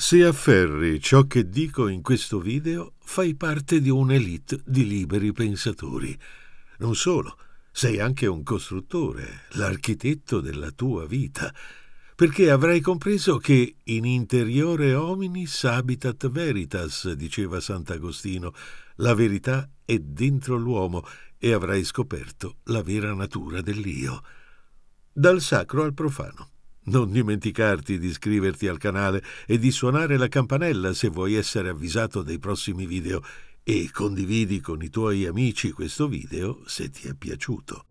Se afferri ciò che dico in questo video, fai parte di un'elite di liberi pensatori. Non solo, sei anche un costruttore, l'architetto della tua vita, perché avrai compreso che in interiore hominis habitat veritas, diceva Sant'Agostino, la verità è dentro l'uomo e avrai scoperto la vera natura dell'io. Dal sacro al profano. Non dimenticarti di iscriverti al canale e di suonare la campanella se vuoi essere avvisato dei prossimi video e condividi con i tuoi amici questo video se ti è piaciuto.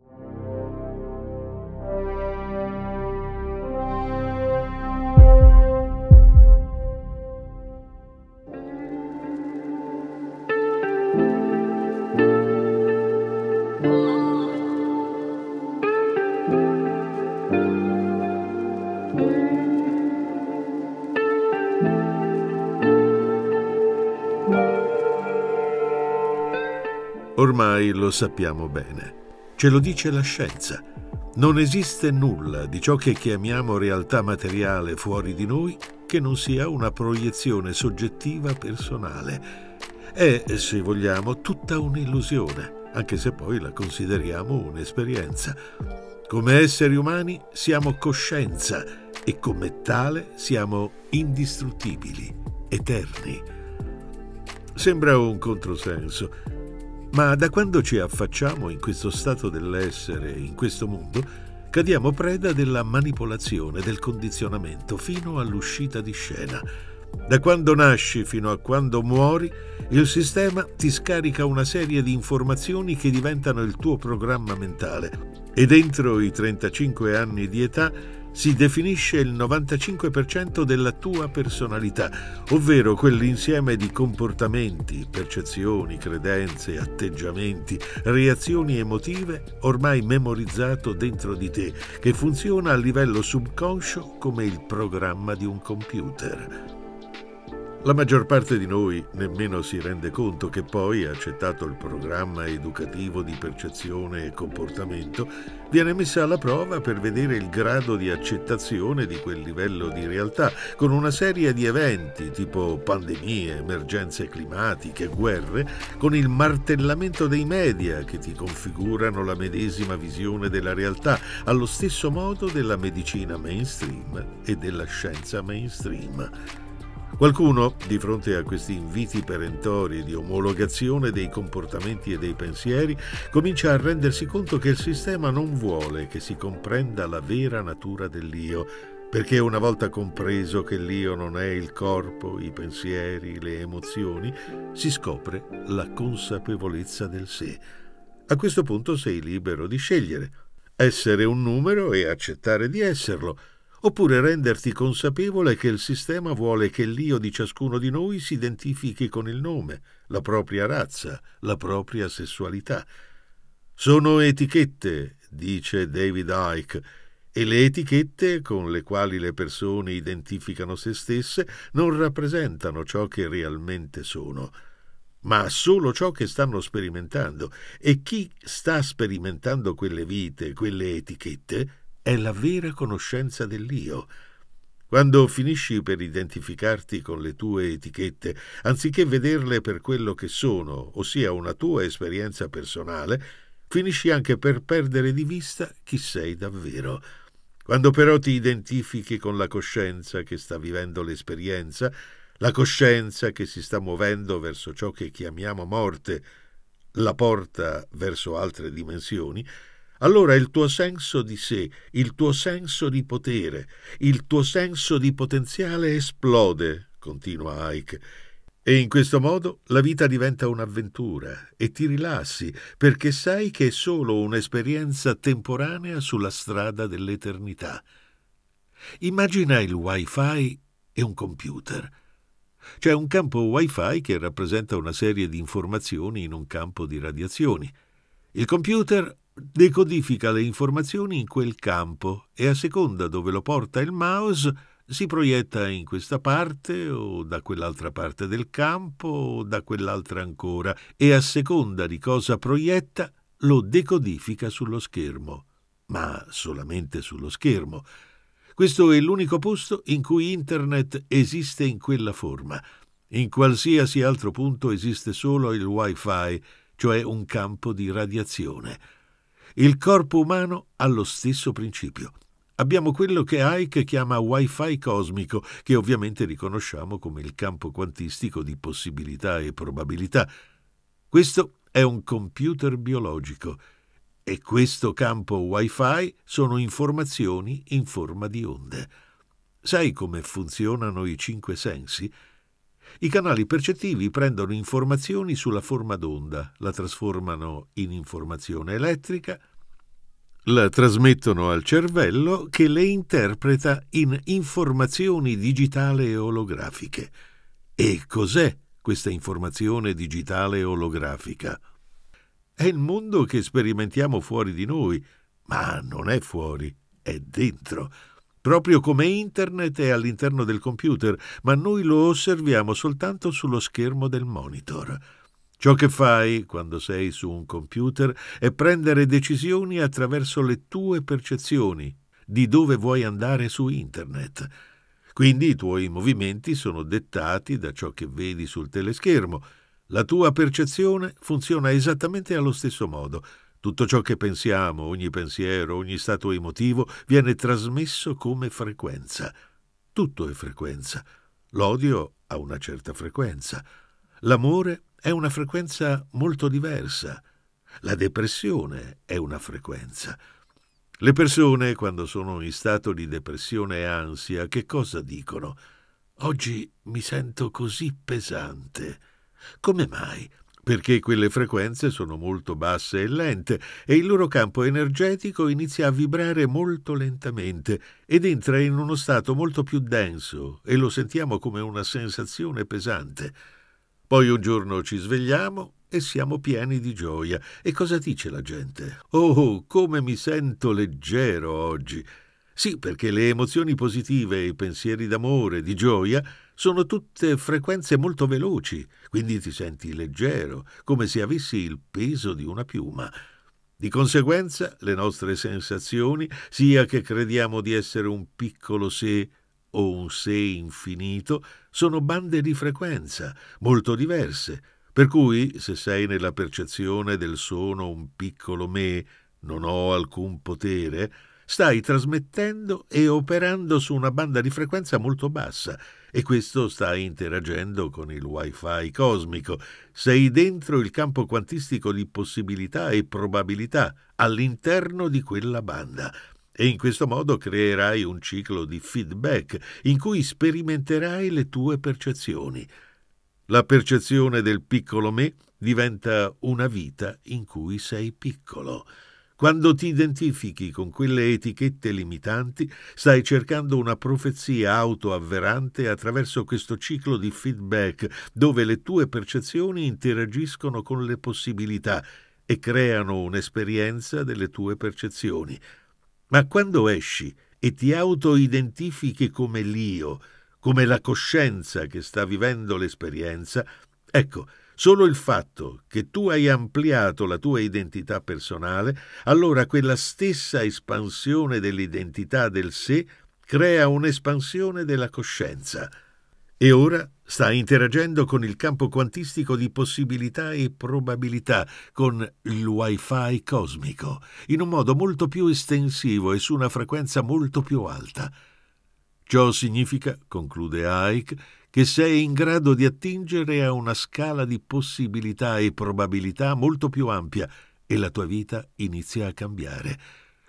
Ormai lo sappiamo bene. Ce lo dice la scienza. Non esiste nulla di ciò che chiamiamo realtà materiale fuori di noi che non sia una proiezione soggettiva personale. È, se vogliamo, tutta un'illusione, anche se poi la consideriamo un'esperienza. Come esseri umani siamo coscienza e come tale siamo indistruttibili, eterni. Sembra un controsenso, ma da quando ci affacciamo in questo stato dell'essere, in questo mondo, cadiamo preda della manipolazione, del condizionamento fino all'uscita di scena. Da quando nasci fino a quando muori, il sistema ti scarica una serie di informazioni che diventano il tuo programma mentale e dentro i 35 anni di età si definisce il 95% della tua personalità, ovvero quell'insieme di comportamenti, percezioni, credenze, atteggiamenti, reazioni emotive ormai memorizzato dentro di te, che funziona a livello subconscio come il programma di un computer. La maggior parte di noi nemmeno si rende conto che poi, accettato il programma educativo di percezione e comportamento, viene messa alla prova per vedere il grado di accettazione di quel livello di realtà, con una serie di eventi tipo pandemie, emergenze climatiche, guerre, con il martellamento dei media che ti configurano la medesima visione della realtà, allo stesso modo della medicina mainstream e della scienza mainstream. Qualcuno, di fronte a questi inviti perentori di omologazione dei comportamenti e dei pensieri, comincia a rendersi conto che il sistema non vuole che si comprenda la vera natura dell'io, perché una volta compreso che l'io non è il corpo, i pensieri, le emozioni, si scopre la consapevolezza del sé. A questo punto sei libero di scegliere, essere un numero e accettare di esserlo, oppure renderti consapevole che il sistema vuole che l'io di ciascuno di noi si identifichi con il nome, la propria razza, la propria sessualità. Sono etichette, dice David Icke, e le etichette con le quali le persone identificano se stesse non rappresentano ciò che realmente sono, ma solo ciò che stanno sperimentando, e chi sta sperimentando quelle vite, quelle etichette, è la vera conoscenza dell'io. Quando finisci per identificarti con le tue etichette, anziché vederle per quello che sono, ossia una tua esperienza personale, finisci anche per perdere di vista chi sei davvero. Quando però ti identifichi con la coscienza che sta vivendo l'esperienza, la coscienza che si sta muovendo verso ciò che chiamiamo morte, la porta verso altre dimensioni, allora il tuo senso di sé, il tuo senso di potere, il tuo senso di potenziale esplode, continua Ike, e in questo modo la vita diventa un'avventura e ti rilassi perché sai che è solo un'esperienza temporanea sulla strada dell'eternità. Immagina il wifi e un computer. C'è un campo wifi che rappresenta una serie di informazioni in un campo di radiazioni. Il computer decodifica le informazioni in quel campo e a seconda dove lo porta il mouse si proietta in questa parte o da quell'altra parte del campo o da quell'altra ancora e a seconda di cosa proietta lo decodifica sullo schermo, ma solamente sullo schermo. Questo è l'unico posto in cui Internet esiste in quella forma. In qualsiasi altro punto esiste solo il wifi, cioè un campo di radiazione. Il corpo umano ha lo stesso principio. Abbiamo quello che Ike chiama wifi cosmico, che ovviamente riconosciamo come il campo quantistico di possibilità e probabilità. Questo è un computer biologico e questo campo wifi sono informazioni in forma di onde. Sai come funzionano i cinque sensi? I canali percettivi prendono informazioni sulla forma d'onda, la trasformano in informazione elettrica, la trasmettono al cervello che le interpreta in informazioni digitale olografiche. E cos'è questa informazione digitale e olografica? È il mondo che sperimentiamo fuori di noi, ma non è fuori, è dentro, proprio come Internet è all'interno del computer, ma noi lo osserviamo soltanto sullo schermo del monitor. Ciò che fai quando sei su un computer è prendere decisioni attraverso le tue percezioni di dove vuoi andare su Internet. Quindi i tuoi movimenti sono dettati da ciò che vedi sul teleschermo. La tua percezione funziona esattamente allo stesso modo. Tutto ciò che pensiamo, ogni pensiero, ogni stato emotivo, viene trasmesso come frequenza. Tutto è frequenza. L'odio ha una certa frequenza. L'amore è una frequenza molto diversa. La depressione è una frequenza. Le persone, quando sono in stato di depressione e ansia, che cosa dicono? Oggi mi sento così pesante. Come mai? perché quelle frequenze sono molto basse e lente e il loro campo energetico inizia a vibrare molto lentamente ed entra in uno stato molto più denso e lo sentiamo come una sensazione pesante. Poi un giorno ci svegliamo e siamo pieni di gioia. E cosa dice la gente? Oh, oh come mi sento leggero oggi! Sì, perché le emozioni positive, e i pensieri d'amore, di gioia, sono tutte frequenze molto veloci, quindi ti senti leggero, come se avessi il peso di una piuma. Di conseguenza, le nostre sensazioni, sia che crediamo di essere un piccolo sé o un sé infinito, sono bande di frequenza molto diverse. Per cui, se sei nella percezione del sono un piccolo me, non ho alcun potere, stai trasmettendo e operando su una banda di frequenza molto bassa e questo sta interagendo con il wifi cosmico. Sei dentro il campo quantistico di possibilità e probabilità all'interno di quella banda e in questo modo creerai un ciclo di feedback in cui sperimenterai le tue percezioni. La percezione del piccolo me diventa una vita in cui sei piccolo. Quando ti identifichi con quelle etichette limitanti, stai cercando una profezia autoavverante attraverso questo ciclo di feedback dove le tue percezioni interagiscono con le possibilità e creano un'esperienza delle tue percezioni. Ma quando esci e ti auto-identifichi come l'io, come la coscienza che sta vivendo l'esperienza, ecco, Solo il fatto che tu hai ampliato la tua identità personale, allora quella stessa espansione dell'identità del sé crea un'espansione della coscienza. E ora sta interagendo con il campo quantistico di possibilità e probabilità, con il wifi cosmico, in un modo molto più estensivo e su una frequenza molto più alta. Ciò significa, conclude Ike, che sei in grado di attingere a una scala di possibilità e probabilità molto più ampia e la tua vita inizia a cambiare.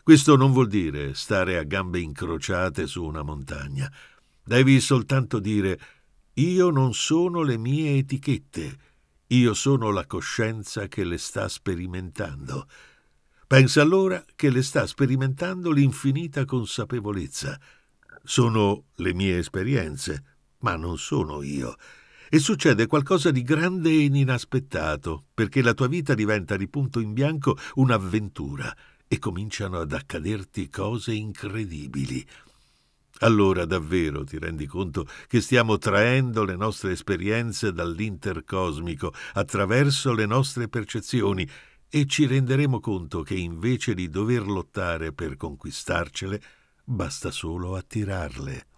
Questo non vuol dire stare a gambe incrociate su una montagna. Devi soltanto dire io non sono le mie etichette, io sono la coscienza che le sta sperimentando. Pensa allora che le sta sperimentando l'infinita consapevolezza. Sono le mie esperienze, ma non sono io. E succede qualcosa di grande e inaspettato, perché la tua vita diventa di punto in bianco un'avventura e cominciano ad accaderti cose incredibili. Allora davvero ti rendi conto che stiamo traendo le nostre esperienze dall'intercosmico attraverso le nostre percezioni e ci renderemo conto che invece di dover lottare per conquistarcele, basta solo attirarle.